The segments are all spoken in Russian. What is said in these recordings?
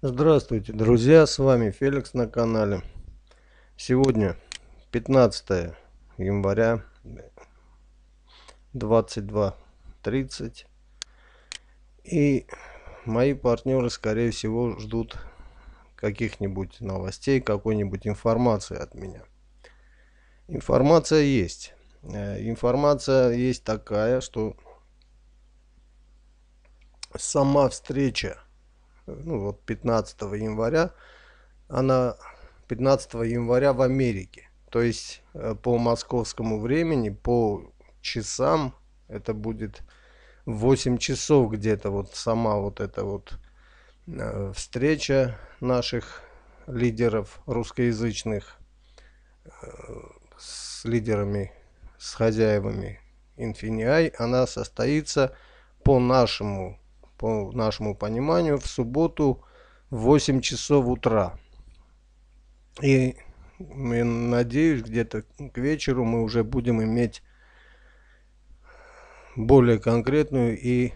Здравствуйте, друзья! С вами Феликс на канале. Сегодня 15 января 22.30 и мои партнеры скорее всего ждут каких-нибудь новостей, какой-нибудь информации от меня. Информация есть. Э, информация есть такая, что сама встреча ну вот 15 января, она 15 января в Америке. То есть э, по московскому времени, по часам, это будет 8 часов где-то вот сама вот эта вот э, встреча наших лидеров русскоязычных э, с лидерами, с хозяевами Infiniai, она состоится по нашему по нашему пониманию, в субботу в 8 часов утра. И я надеюсь, где-то к вечеру мы уже будем иметь более конкретную и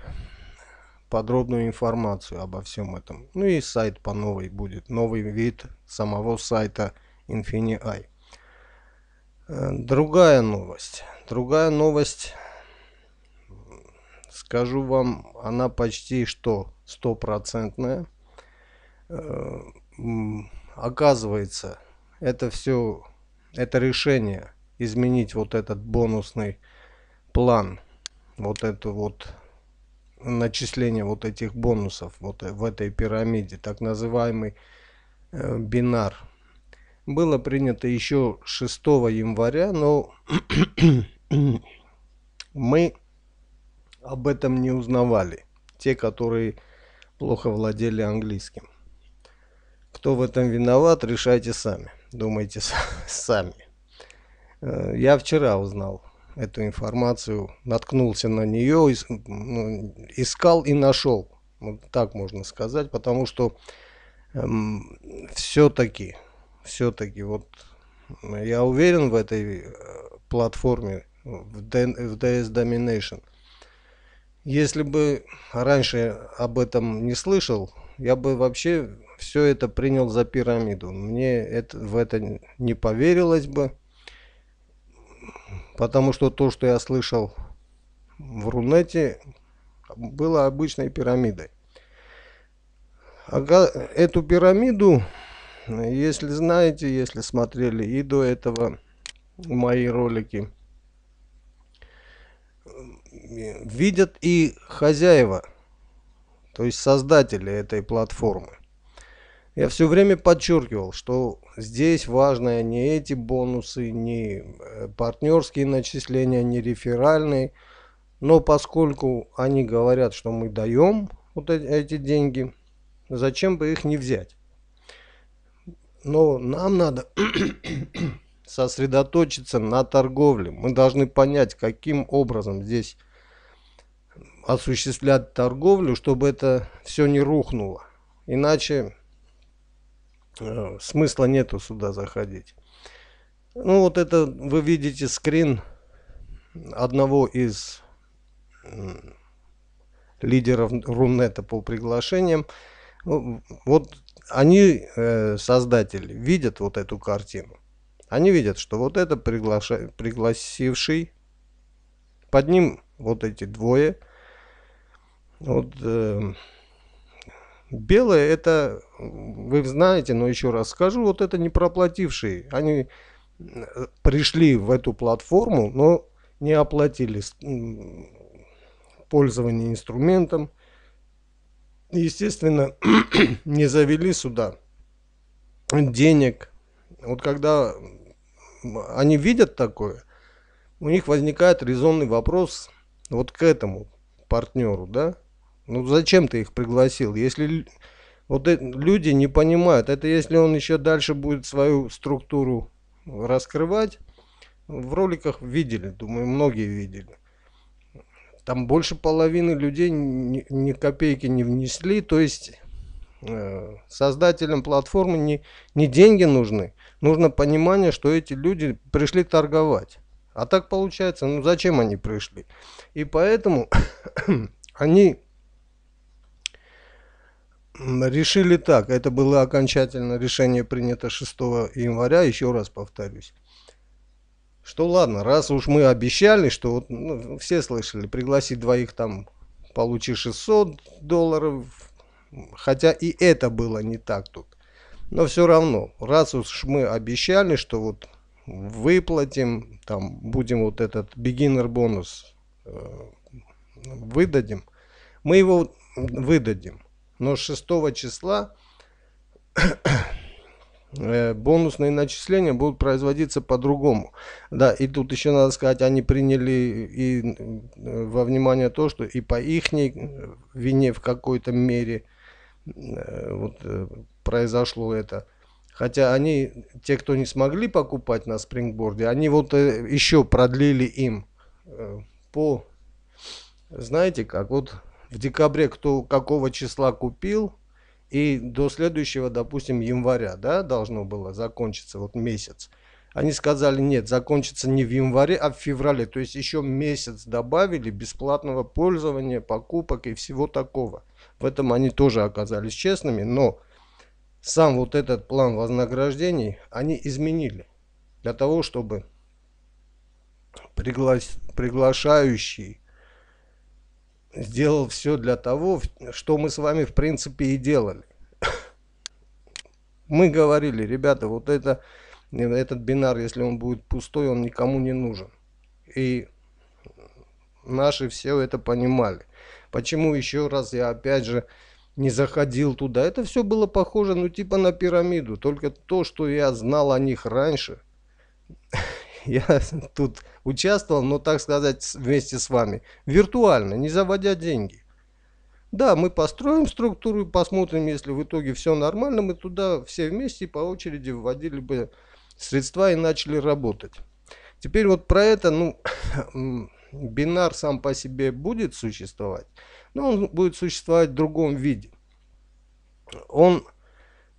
подробную информацию обо всем этом. Ну и сайт по новой будет, новый вид самого сайта InfiniEye. Э, другая новость. Другая новость Скажу вам, она почти что стопроцентная. Э, оказывается, это все, это решение изменить вот этот бонусный план, вот это вот начисление вот этих бонусов вот в этой пирамиде, так называемый э, бинар. Было принято еще 6 января, но мы об этом не узнавали, те, которые плохо владели английским. Кто в этом виноват, решайте сами, думайте сами. Э, я вчера узнал эту информацию, наткнулся на нее, ну, искал и нашел, вот так можно сказать, потому что эм, все-таки, все-таки вот я уверен в этой э, платформе, в, D, DS Domination, если бы раньше об этом не слышал, я бы вообще все это принял за пирамиду. Мне это, в это не поверилось бы, потому что то, что я слышал в Рунете, было обычной пирамидой. эту пирамиду, если знаете, если смотрели и до этого мои ролики, Э, видят и хозяева, то есть создатели этой платформы. Я все время подчеркивал, что здесь важно не эти бонусы, не э, партнерские начисления, не реферальные. Но поскольку они говорят, что мы даем вот эти деньги, зачем бы их не взять? Но нам надо сосредоточиться на торговле. Мы должны понять, каким образом здесь осуществлять торговлю, чтобы это все не рухнуло. Иначе э, смысла нету сюда заходить. Ну вот это вы видите скрин одного из э, лидеров Рунета по приглашениям. Ну, вот они, э, создатели, видят вот эту картину. Они видят, что вот это приглаша... пригласивший, под ним вот эти двое. Вот э, белое это, вы знаете, но еще раз скажу, вот это не проплатившие. Они э, пришли в эту платформу, но не оплатили пользование инструментом. Естественно, не завели сюда денег. Вот когда они видят такое, у них возникает резонный вопрос вот к этому партнеру, да? Ну зачем ты их пригласил? Если вот люди не понимают, это если он еще дальше будет свою структуру раскрывать, в роликах видели, думаю, многие видели. Там больше половины людей ни, ни копейки не внесли, то есть э, создателям платформы не, не деньги нужны, нужно понимание, что эти люди пришли торговать. А так получается, ну зачем они пришли? И поэтому они решили так, это было окончательно решение принято 6 января, еще раз повторюсь. Что ладно, раз уж мы обещали, что вот, ну, все слышали, пригласить двоих там, получи 600 долларов, хотя и это было не так тут. Но все равно, раз уж мы обещали, что вот выплатим, там будем вот этот beginner бонус э, выдадим, мы его выдадим. Но 6 числа э, бонусные начисления будут производиться по-другому. Да, и тут еще надо сказать, они приняли и э, во внимание то, что и по их вине в какой-то мере вот, произошло это. Хотя они, те, кто не смогли покупать на спрингборде, они вот э, еще продлили им э, по, знаете как, вот в декабре кто какого числа купил, и до следующего, допустим, января, да, должно было закончиться вот месяц. Они сказали, нет, закончится не в январе, а в феврале. То есть еще месяц добавили бесплатного пользования, покупок и всего такого. В этом они тоже оказались честными, но сам вот этот план вознаграждений они изменили для того, чтобы пригла... приглашающий сделал все для того, что мы с вами в принципе и делали. Мы говорили, ребята, вот это, этот бинар, если он будет пустой, он никому не нужен. И наши все это понимали. Почему еще раз я опять же не заходил туда. Это все было похоже, ну, типа на пирамиду. Только то, что я знал о них раньше, я тут участвовал, но, так сказать, вместе с вами. Виртуально, не заводя деньги. Да, мы построим структуру, посмотрим, если в итоге все нормально, мы туда все вместе по очереди вводили бы средства и начали работать. Теперь вот про это, ну, бинар сам по себе будет существовать но он будет существовать в другом виде. Он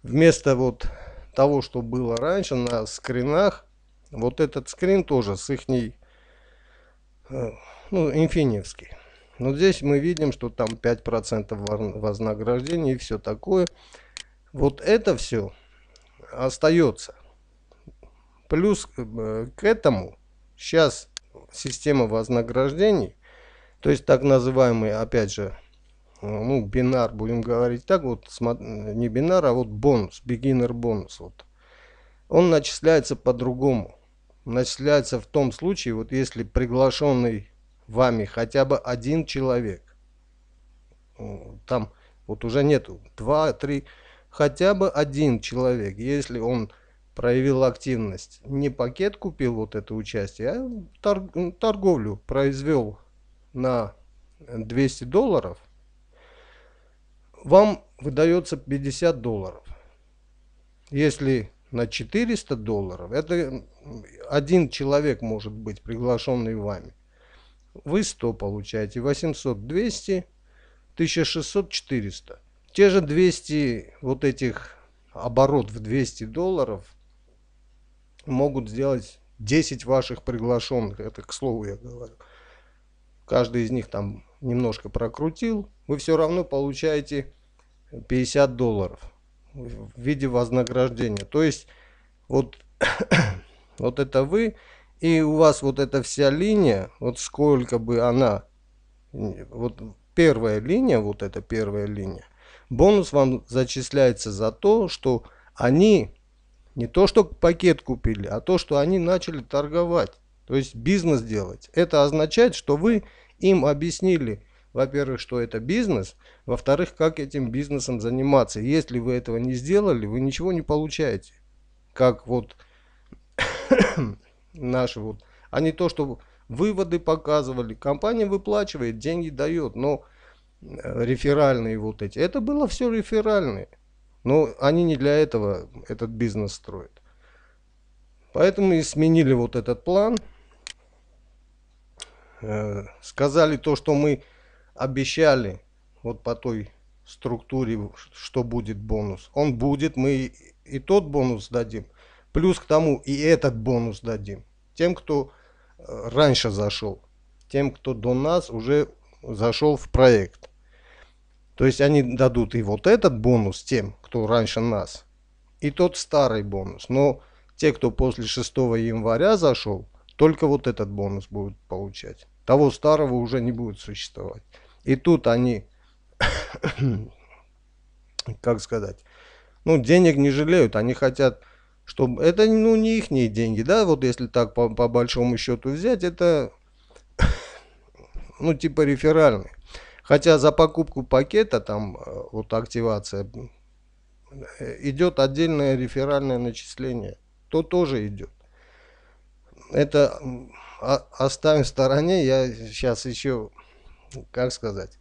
вместо вот того, что было раньше на скринах, вот этот скрин тоже с их э, ну, инфиневский. Но здесь мы видим, что там 5% вознаграждения и все такое. Вот это все остается. Плюс э, к этому сейчас система вознаграждений то есть так называемый, опять же, э, ну, бинар, будем говорить так, вот не бинар, а вот бонус, beginner бонус. Вот. Он начисляется по-другому. Начисляется в том случае, вот если приглашенный вами хотя бы один человек, э, там вот уже нету два, три, хотя бы один человек, если он проявил активность, не пакет купил вот это участие, а торговлю произвел на 200 долларов, вам выдается 50 долларов. Если на 400 долларов, это один человек может быть приглашенный вами. Вы 100 получаете, 800, 200, 1600, 400. Те же 200 вот этих оборот в 200 долларов могут сделать 10 ваших приглашенных. Это к слову я говорю каждый из них там немножко прокрутил, вы все равно получаете 50 долларов в виде вознаграждения. То есть вот, вот это вы, и у вас вот эта вся линия, вот сколько бы она, вот первая линия, вот эта первая линия, бонус вам зачисляется за то, что они не то, что пакет купили, а то, что они начали торговать. То есть бизнес делать. Это означает, что вы им объяснили, во-первых, что это бизнес, во-вторых, как этим бизнесом заниматься. Если вы этого не сделали, вы ничего не получаете. Как вот наши вот, а не то, что выводы показывали. Компания выплачивает, деньги дает, но э, реферальные вот эти. Это было все реферальные. Но они не для этого этот бизнес строят. Поэтому и сменили вот этот план. Э, сказали то, что мы обещали вот по той структуре, что будет бонус. Он будет, мы и тот бонус дадим, плюс к тому и этот бонус дадим. Тем, кто э, раньше зашел, тем, кто до нас уже зашел в проект. То есть они дадут и вот этот бонус тем, кто раньше нас, и тот старый бонус. Но те, кто после 6 января зашел, только вот этот бонус будут получать того старого уже не будет существовать. И тут они, как сказать, ну, денег не жалеют, они хотят, чтобы... Это, ну, не их деньги, да, вот если так по, по большому счету взять, это, ну, типа реферальные. Хотя за покупку пакета, там, э, вот активация, э, идет отдельное реферальное начисление. То тоже идет. Это оставим в стороне. Я сейчас еще, как сказать,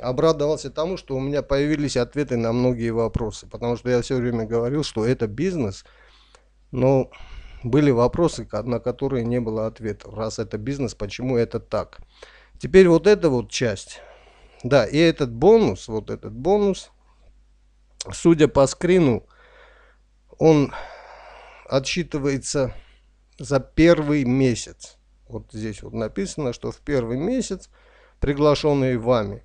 обрадовался тому, что у меня появились ответы на многие вопросы. Потому что я все время говорил, что это бизнес, но были вопросы, на которые не было ответов. Раз это бизнес, почему это так? Теперь вот эта вот часть. Да, и этот бонус, вот этот бонус, судя по скрину, он отсчитывается за первый месяц. Вот здесь вот написано, что в первый месяц приглашенные вами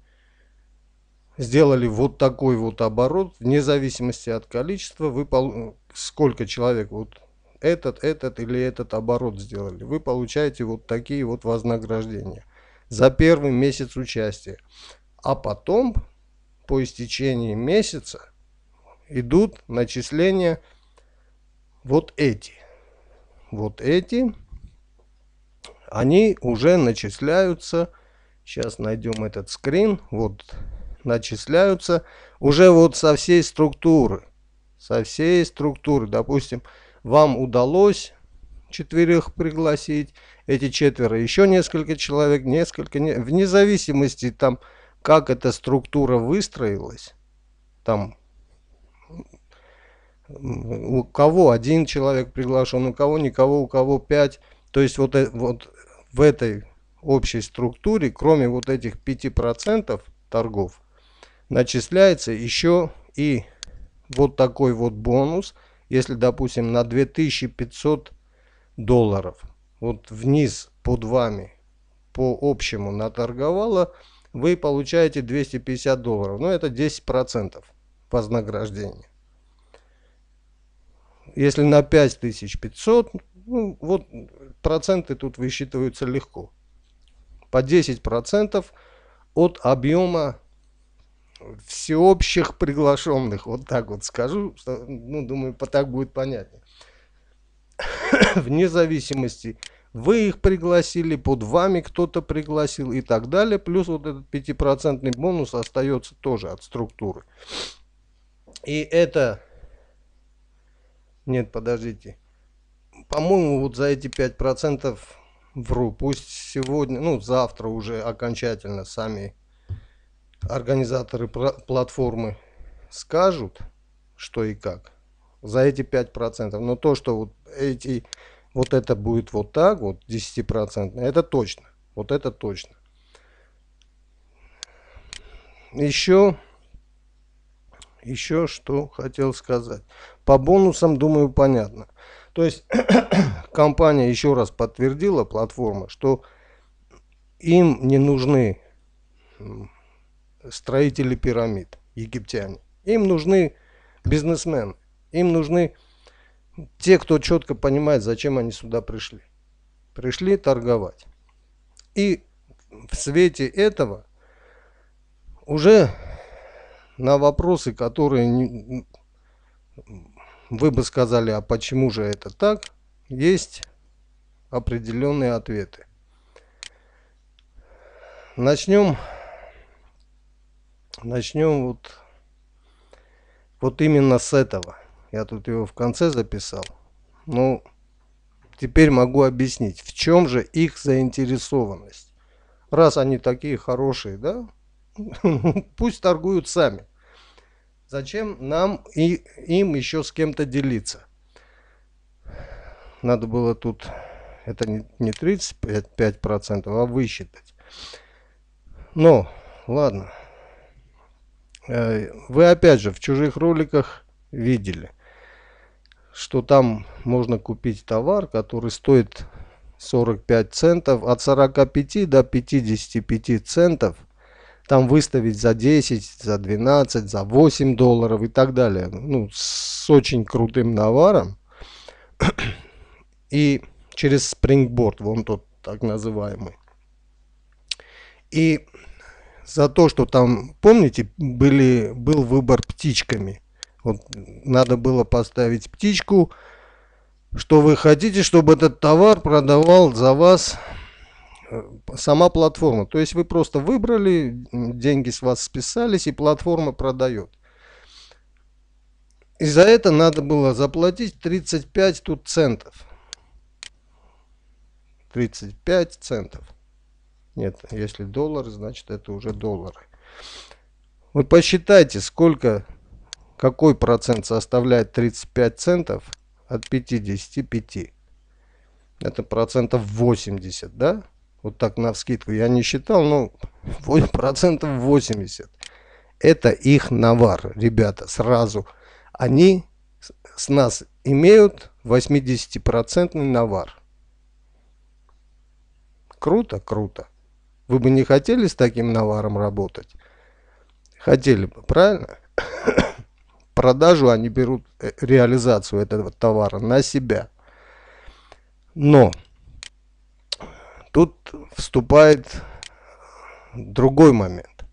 сделали вот такой вот оборот, вне зависимости от количества, вы пол... сколько человек вот этот, этот или этот оборот сделали, вы получаете вот такие вот вознаграждения за первый месяц участия. А потом, по истечении месяца, идут начисления вот эти вот эти, они уже начисляются. Сейчас найдем этот скрин. Вот начисляются уже вот со всей структуры. Со всей структуры. Допустим, вам удалось четверых пригласить. Эти четверо еще несколько человек, несколько. Не... Вне зависимости там, как эта структура выстроилась. Там у кого один человек приглашен, у кого никого, у кого пять. То есть вот, э, вот в этой общей структуре, кроме вот этих 5% торгов, начисляется еще и вот такой вот бонус, если, допустим, на 2500 долларов. Вот вниз под вами по общему наторговала, вы получаете 250 долларов. Но ну, это 10% вознаграждения. Если на 5500, ну, вот проценты тут высчитываются легко. По 10% от объема всеобщих приглашенных. Вот так вот скажу. Что, ну, думаю, по так будет понятнее. Вне зависимости, вы их пригласили, под вами кто-то пригласил и так далее. Плюс вот этот 5% бонус остается тоже от структуры. И это нет, подождите. По-моему, вот за эти 5% вру. Пусть сегодня, ну, завтра уже окончательно сами организаторы платформы скажут, что и как. За эти 5%. Но то, что вот эти вот это будет вот так, вот 10%, это точно. Вот это точно. Еще еще что хотел сказать. По бонусам, думаю, понятно. То есть компания еще раз подтвердила платформа, что им не нужны строители пирамид, египтяне. Им нужны бизнесмены. Им нужны те, кто четко понимает, зачем они сюда пришли. Пришли торговать. И в свете этого уже на вопросы, которые вы бы сказали, а почему же это так, есть определенные ответы. Начнем, начнем вот, вот именно с этого. Я тут его в конце записал. Ну, теперь могу объяснить, в чем же их заинтересованность. Раз они такие хорошие, да, пусть торгуют сами. Зачем нам и им еще с кем-то делиться? Надо было тут, это не 35%, а высчитать. но ладно. Э, вы опять же в чужих роликах видели, что там можно купить товар, который стоит 45 центов, от 45 до 55 центов – там выставить за 10, за 12, за 8 долларов и так далее. Ну, с очень крутым наваром. И через спрингборд, вон тот так называемый. И за то, что там, помните, были, был выбор птичками. Вот надо было поставить птичку, что вы хотите, чтобы этот товар продавал за вас Э, сама платформа. То есть вы просто выбрали, деньги с вас списались и платформа продает. И за это надо было заплатить 35 тут центов. 35 центов. Нет, если доллар, значит это уже доллары. Вы посчитайте, сколько, какой процент составляет 35 центов от 55. Это процентов 80, да? Вот так на вскидку я не считал, но ну, процентов 80. Это их навар, ребята, сразу. Они с нас имеют 80% навар. Круто, круто. Вы бы не хотели с таким наваром работать? Хотели бы, правильно? Продажу они берут, э, реализацию этого товара на себя. Но Тут вступает другой момент.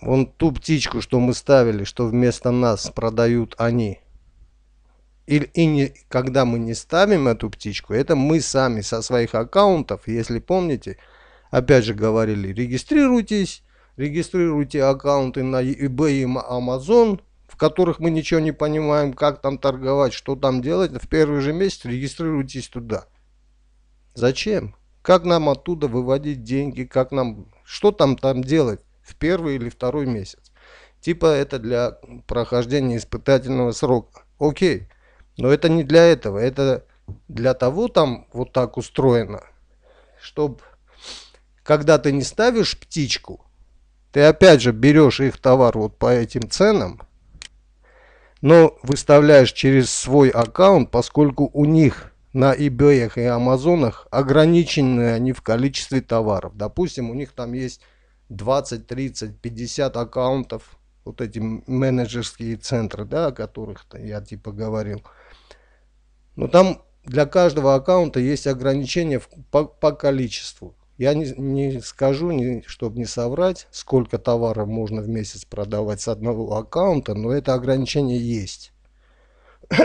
Вон ту птичку, что мы ставили, что вместо нас продают они. И, и не, когда мы не ставим эту птичку, это мы сами со своих аккаунтов, если помните, опять же говорили, регистрируйтесь, регистрируйте аккаунты на eBay и Amazon, в которых мы ничего не понимаем, как там торговать, что там делать. В первый же месяц регистрируйтесь туда. Зачем? Как нам оттуда выводить деньги? Как нам... Что там там делать в первый или второй месяц? Типа это для прохождения испытательного срока. Окей. Но это не для этого. Это для того там вот так устроено, чтобы когда ты не ставишь птичку, ты опять же берешь их товар вот по этим ценам, но выставляешь через свой аккаунт, поскольку у них на eBay и Амазонах ограничены они в количестве товаров. Допустим, у них там есть 20, 30, 50 аккаунтов, вот эти менеджерские центры, да, о которых я типа говорил. Но там для каждого аккаунта есть ограничения по, по количеству. Я не, не скажу, не, чтобы не соврать, сколько товаров можно в месяц продавать с одного аккаунта, но это ограничение есть.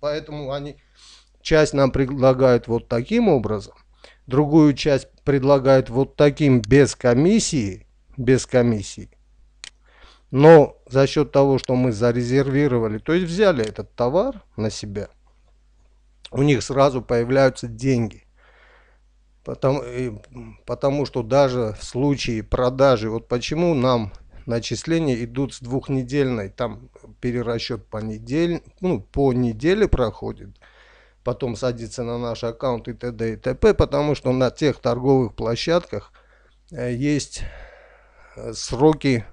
Поэтому они Часть нам предлагают вот таким образом, другую часть предлагают вот таким без комиссии, без комиссии. Но за счет того, что мы зарезервировали, то есть взяли этот товар на себя, у них сразу появляются деньги. Потому, потому что даже в случае продажи, вот почему нам начисления идут с двухнедельной, там перерасчет по неделе, ну, по неделе проходит – потом садится на наш аккаунт и т.д. и т.п., потому что на тех торговых площадках э, есть э, сроки,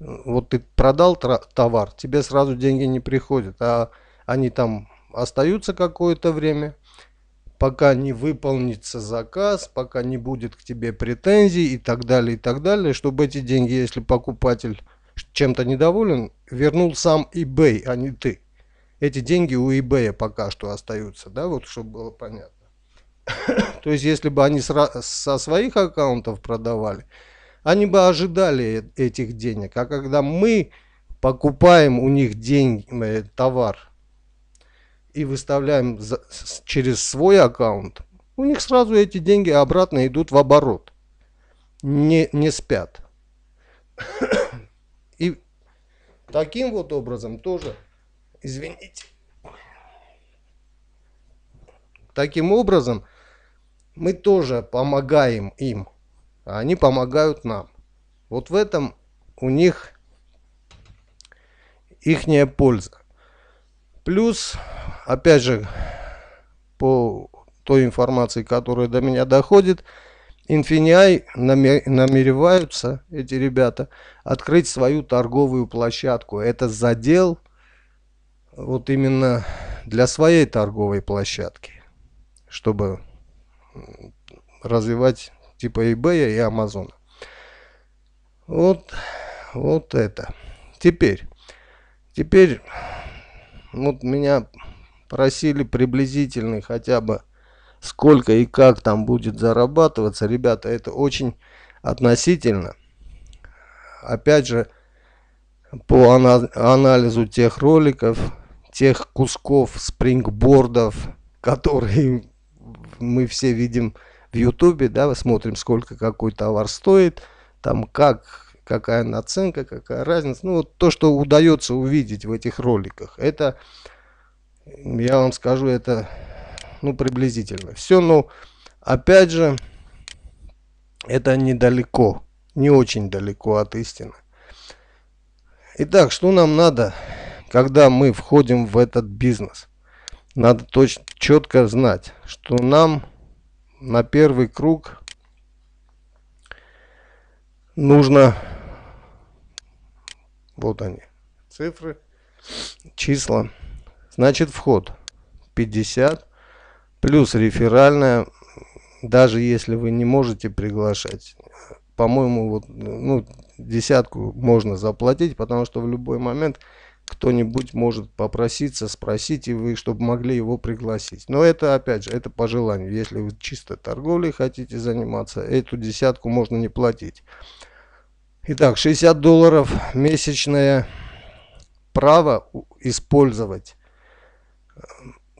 э, вот ты продал товар, тебе сразу деньги не приходят, а они там остаются какое-то время, пока не выполнится заказ, пока не будет к тебе претензий и так далее, и так далее, чтобы эти деньги, если покупатель чем-то недоволен, вернул сам eBay, а не ты эти деньги у eBay пока что остаются, да, вот чтобы было понятно. То есть, если бы они со своих аккаунтов продавали, они бы ожидали э, этих денег. А когда мы покупаем у них деньги, э, товар и выставляем за, с, через свой аккаунт, у них сразу эти деньги обратно идут в оборот. Не, не спят. И таким вот образом тоже Извините. Таким образом, мы тоже помогаем им, а они помогают нам. Вот в этом у них ихняя польза. Плюс, опять же, по той информации, которая до меня доходит, Infinii намереваются, эти ребята, открыть свою торговую площадку. Это задел – вот именно для своей торговой площадки, чтобы развивать типа eBay и Amazon. Вот, вот это. Теперь, теперь вот меня просили приблизительный хотя бы сколько и как там будет зарабатываться. Ребята, это очень относительно. Опять же, по анализу тех роликов, тех кусков спрингбордов, которые мы все видим в Ютубе, да, мы смотрим, сколько какой товар стоит, там как, какая наценка, какая разница. Ну, вот то, что удается увидеть в этих роликах, это, я вам скажу, это, ну, приблизительно. Все, но, опять же, это недалеко, не очень далеко от истины. Итак, что нам надо? когда мы входим в этот бизнес. Надо точно четко знать, что нам на первый круг нужно, вот они, цифры, числа. Значит вход 50 плюс реферальная, даже если вы не можете приглашать, по-моему, вот, ну, десятку можно заплатить, потому что в любой момент кто-нибудь может попроситься, спросить, и вы, чтобы могли его пригласить. Но это, опять же, это по желанию. Если вы чисто торговлей хотите заниматься, эту десятку можно не платить. Итак, 60 долларов месячное право использовать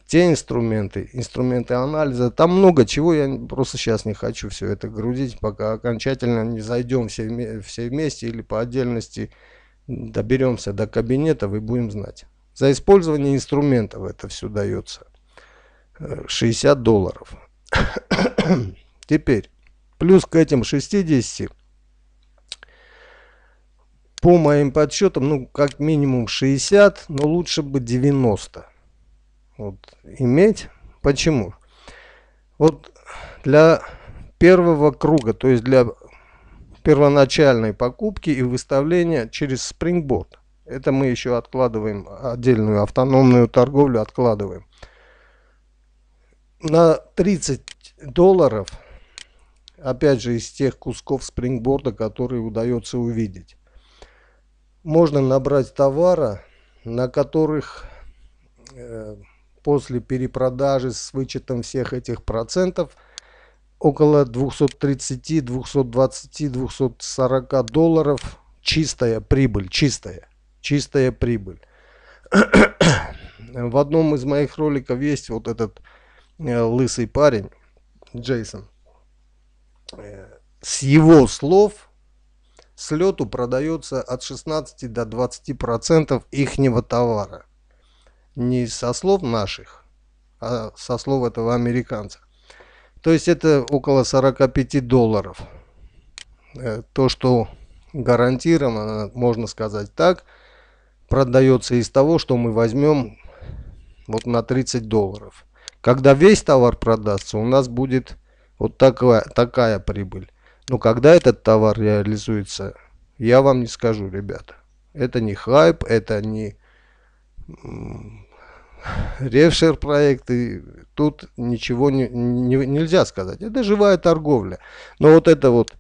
те инструменты, инструменты анализа. Там много чего, я просто сейчас не хочу все это грузить, пока окончательно не зайдем все, все вместе или по отдельности доберемся до кабинета, и будем знать. За использование инструментов это все дается. 60 долларов. Теперь, плюс к этим 60, по моим подсчетам, ну, как минимум 60, но лучше бы 90. Вот, иметь. Почему? Вот для первого круга, то есть для первоначальной покупки и выставления через Springboard. Это мы еще откладываем отдельную автономную торговлю, откладываем. На 30 долларов, опять же из тех кусков спрингборда, которые удается увидеть, можно набрать товара, на которых э, после перепродажи с вычетом всех этих процентов – около 230, 220, 240 долларов чистая прибыль, чистая, чистая прибыль. В одном из моих роликов есть вот этот э, лысый парень, Джейсон. Э, с его слов с лету продается от 16 до 20 процентов ихнего товара. Не со слов наших, а со слов этого американца. То есть это около 45 долларов. Э, то, что гарантированно, можно сказать так, продается из того, что мы возьмем вот на 30 долларов. Когда весь товар продастся, у нас будет вот такая, такая прибыль. Но когда этот товар реализуется, я вам не скажу, ребята. Это не хайп, это не ревшер проекты, тут ничего не, не, нельзя сказать. Это живая торговля. Но вот это вот,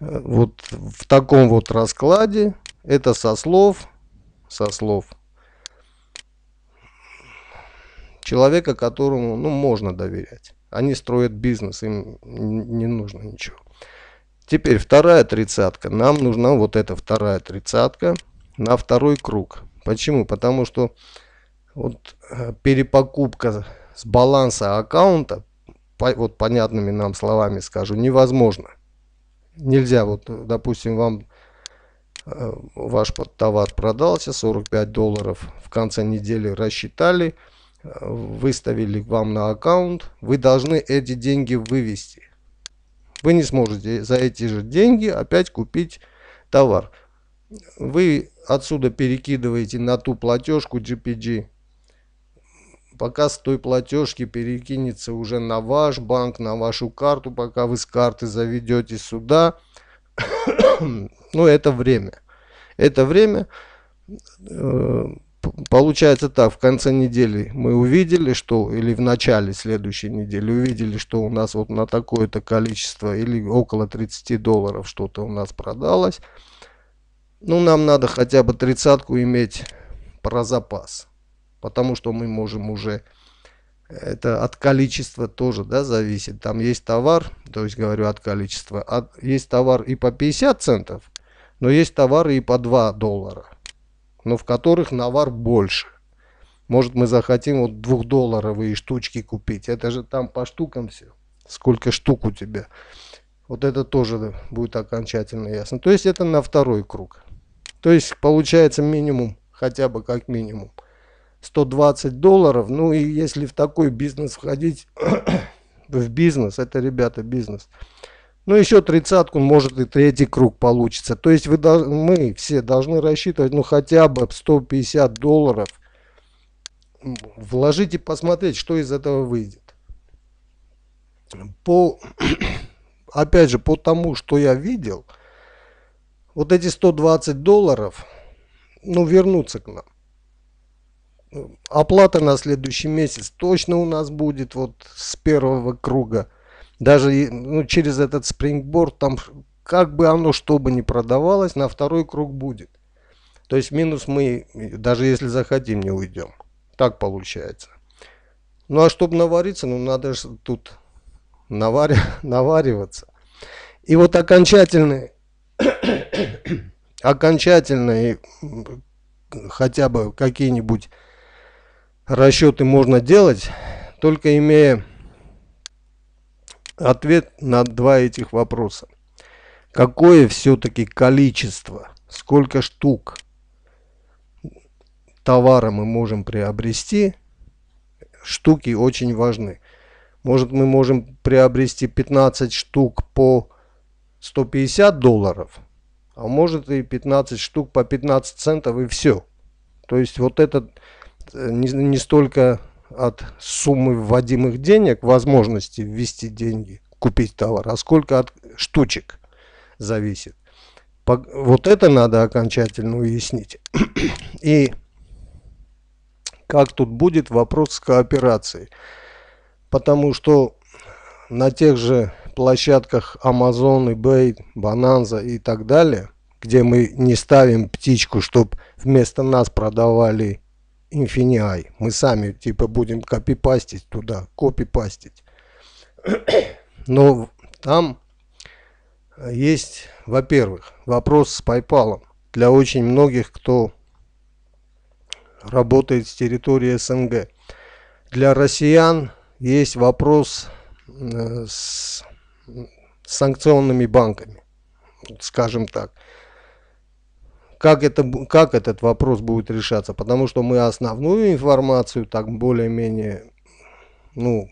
э, вот в таком вот раскладе, это со слов, со слов человека, которому ну, можно доверять. Они строят бизнес, им не нужно ничего. Теперь вторая тридцатка. Нам нужна вот эта вторая тридцатка на второй круг. Почему? Потому что вот э, перепокупка с баланса аккаунта, по, вот понятными нам словами скажу, невозможно. Нельзя, вот, допустим, вам э, ваш товар продался, 45 долларов в конце недели рассчитали, э, выставили вам на аккаунт, вы должны эти деньги вывести. Вы не сможете за эти же деньги опять купить товар. Вы отсюда перекидываете на ту платежку GPG, пока с той платежки перекинется уже на ваш банк, на вашу карту, пока вы с карты заведете сюда. ну, это время. Это время, э, получается так, в конце недели мы увидели, что, или в начале следующей недели увидели, что у нас вот на такое-то количество, или около 30 долларов что-то у нас продалось. Ну, нам надо хотя бы тридцатку иметь про запас потому что мы можем уже это от количества тоже да, зависит. Там есть товар, то есть говорю от количества, от, а есть товар и по 50 центов, но есть товары и по 2 доллара, но в которых навар больше. Может мы захотим вот двухдолларовые штучки купить, это же там по штукам все, сколько штук у тебя. Вот это тоже будет окончательно ясно. То есть это на второй круг. То есть получается минимум, хотя бы как минимум. 120 долларов. Ну и если в такой бизнес входить, в бизнес, это, ребята, бизнес. Ну еще тридцатку, может и третий круг получится. То есть вы, мы все должны рассчитывать, ну хотя бы 150 долларов. вложить и посмотреть, что из этого выйдет. По, опять же, по тому, что я видел, вот эти 120 долларов, ну вернутся к нам оплата на следующий месяц точно у нас будет вот с первого круга. Даже ну, через этот спрингборд там как бы оно что бы ни продавалось, на второй круг будет. То есть минус мы, даже если захотим, не уйдем. Так получается. Ну а чтобы навариться, ну надо же тут навари... навариваться. И вот окончательный, окончательный хотя бы какие-нибудь расчеты можно делать, только имея ответ на два этих вопроса. Какое все-таки количество, сколько штук товара мы можем приобрести, штуки очень важны. Может мы можем приобрести 15 штук по 150 долларов, а может и 15 штук по 15 центов и все. То есть вот этот Э, не, не столько от суммы вводимых денег, возможности ввести деньги, купить товар, а сколько от штучек зависит. По, вот это надо окончательно уяснить. И как тут будет вопрос с кооперацией. Потому что на тех же площадках Amazon, eBay, Bonanza и так далее, где мы не ставим птичку, чтобы вместо нас продавали Infinii. Мы сами типа будем копипастить туда, копипастить. Но там есть, во-первых, вопрос с PayPal. Для очень многих, кто работает с территории СНГ. Для россиян есть вопрос э, с санкционными банками, скажем так как, это, как этот вопрос будет решаться, потому что мы основную информацию, так более-менее, ну,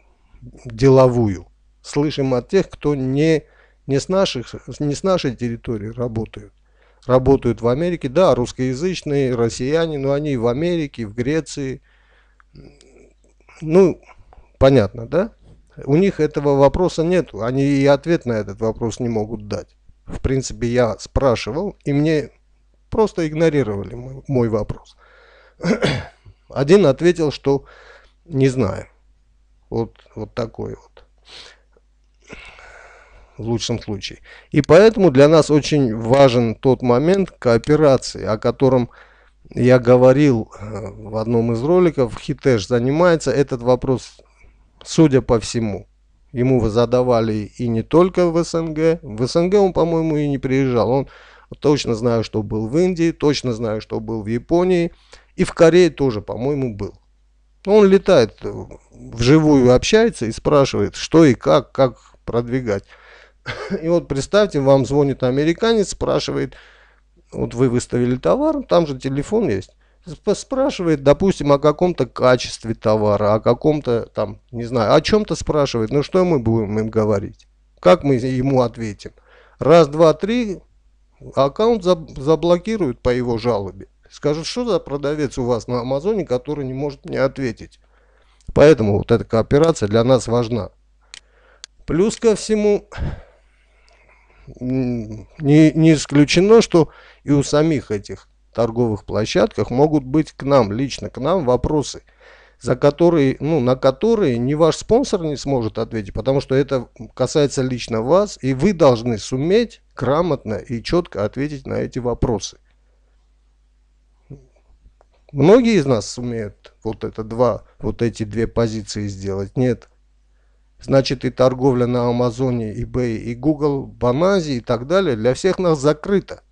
деловую, слышим от тех, кто не, не, с, наших, не с нашей территории работают. Работают в Америке, да, русскоязычные, россияне, но они в Америке, в Греции. Ну, понятно, да? У них этого вопроса нет, они и ответ на этот вопрос не могут дать. В принципе, я спрашивал, и мне Просто игнорировали мой, мой вопрос. Один ответил, что не знаю. Вот, вот такой вот. В лучшем случае. И поэтому для нас очень важен тот момент кооперации, о котором я говорил э, в одном из роликов. Хитеш занимается этот вопрос, судя по всему. Ему задавали и не только в СНГ. В СНГ он, по-моему, и не приезжал. Он Точно знаю, что был в Индии, точно знаю, что был в Японии. И в Корее тоже, по-моему, был. Он летает, э, вживую общается и спрашивает, что и как, как продвигать. И вот представьте, вам звонит американец, спрашивает, вот вы выставили товар, там же телефон есть. Спрашивает, допустим, о каком-то качестве товара, о каком-то там, не знаю, о чем-то спрашивает. Ну что мы будем им говорить? Как мы ему ответим? Раз, два, три, аккаунт заблокируют по его жалобе. Скажут, что за продавец у вас на Амазоне, который не может мне ответить. Поэтому вот эта кооперация для нас важна. Плюс ко всему, не, не исключено, что и у самих этих торговых площадках могут быть к нам, лично к нам вопросы, за которые, ну, на которые ни ваш спонсор не сможет ответить, потому что это касается лично вас, и вы должны суметь грамотно и четко ответить на эти вопросы. Многие из нас сумеют вот это два, вот эти две позиции сделать. Нет. Значит, и торговля на Амазоне, eBay, и Google, Банази и так далее для всех нас закрыта.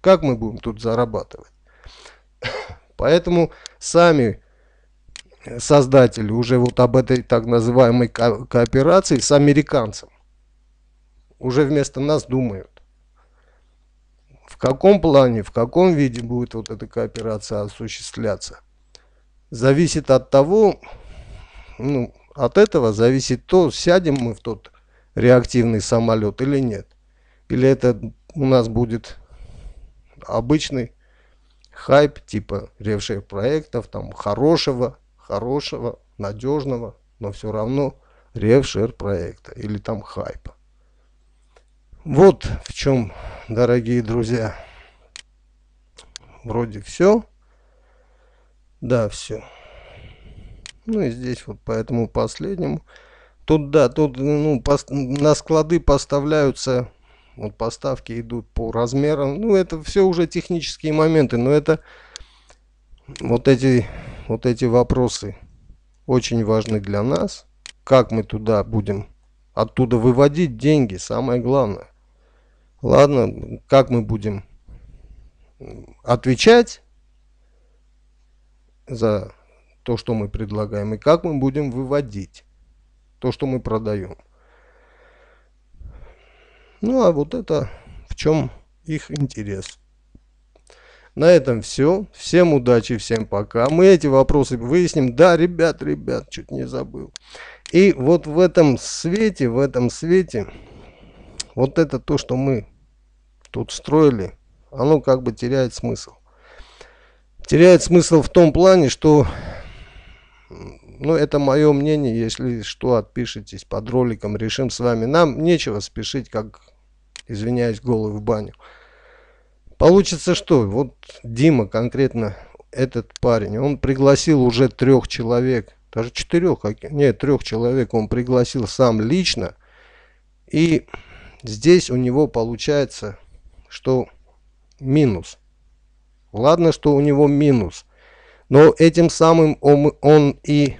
Как мы будем тут зарабатывать? Поэтому сами создатели уже вот об этой так называемой кооперации с американцем уже вместо нас думают каком плане, в каком виде будет вот эта кооперация осуществляться, зависит от того, ну, от этого зависит то, сядем мы в тот реактивный самолет или нет. Или это у нас будет обычный хайп типа ревших проектов, там хорошего, хорошего, надежного, но все равно ревшер проекта или там хайпа. Вот в чем, дорогие друзья. Вроде все. Да, все. Ну и здесь вот по этому последнему. Тут да, тут ну, на склады поставляются, вот поставки идут по размерам. Ну это все уже технические моменты, но это вот эти, вот эти вопросы очень важны для нас. Как мы туда будем оттуда выводить деньги, самое главное. Ладно, как мы будем отвечать за то, что мы предлагаем, и как мы будем выводить то, что мы продаем. Ну а вот это в чем их интерес. На этом все. Всем удачи, всем пока. Мы эти вопросы выясним. Да, ребят, ребят, чуть не забыл. И вот в этом свете, в этом свете, вот это то, что мы тут строили, оно как бы теряет смысл. Теряет смысл в том плане, что, ну это мое мнение, если что, отпишитесь под роликом, решим с вами. Нам нечего спешить, как, извиняюсь, голый в баню. Получится что? Вот Дима конкретно, этот парень, он пригласил уже трех человек, даже четырех, а, нет, трех человек он пригласил сам лично. И здесь у него получается что минус. Ладно, что у него минус. Но этим самым он, он и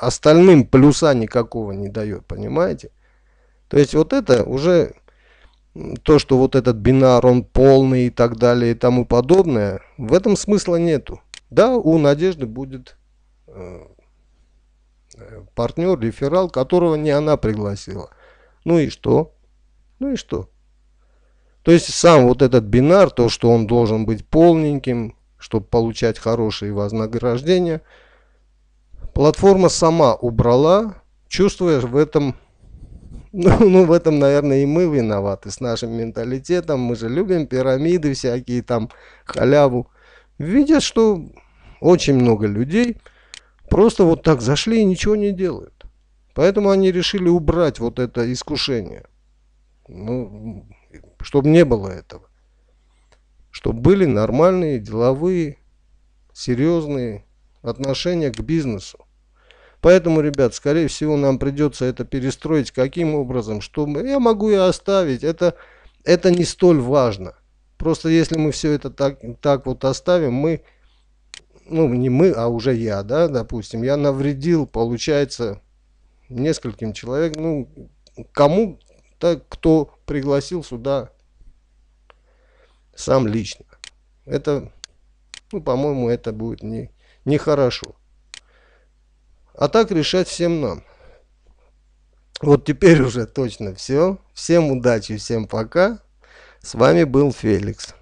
остальным плюса никакого не дает, понимаете? То есть вот это уже то, что вот этот бинар, он полный и так далее и тому подобное, в этом смысла нету. Да, у Надежды будет э, э партнер, реферал, которого не она пригласила. Ну и что? Ну и что? То есть сам вот этот бинар, то, что он должен быть полненьким, чтобы получать хорошие вознаграждения, платформа сама убрала, чувствуя в этом, ну, ну в этом, наверное, и мы виноваты с нашим менталитетом. Мы же любим пирамиды всякие, там халяву. Видят, что очень много людей просто вот так зашли и ничего не делают. Поэтому они решили убрать вот это искушение. Ну, чтобы не было этого. Чтобы были нормальные, деловые, серьезные отношения к бизнесу. Поэтому, ребят, скорее всего, нам придется это перестроить. Каким образом? Что мы, я могу и оставить. Это, это не столь важно. Просто если мы все это так, так вот оставим, мы, ну не мы, а уже я, да, допустим, я навредил, получается, нескольким человек, ну, кому, так, кто пригласил сюда сам лично. Это, ну, по-моему, это будет не, нехорошо. А так решать всем нам. Вот теперь уже точно все. Всем удачи, всем пока. С вами был Феликс.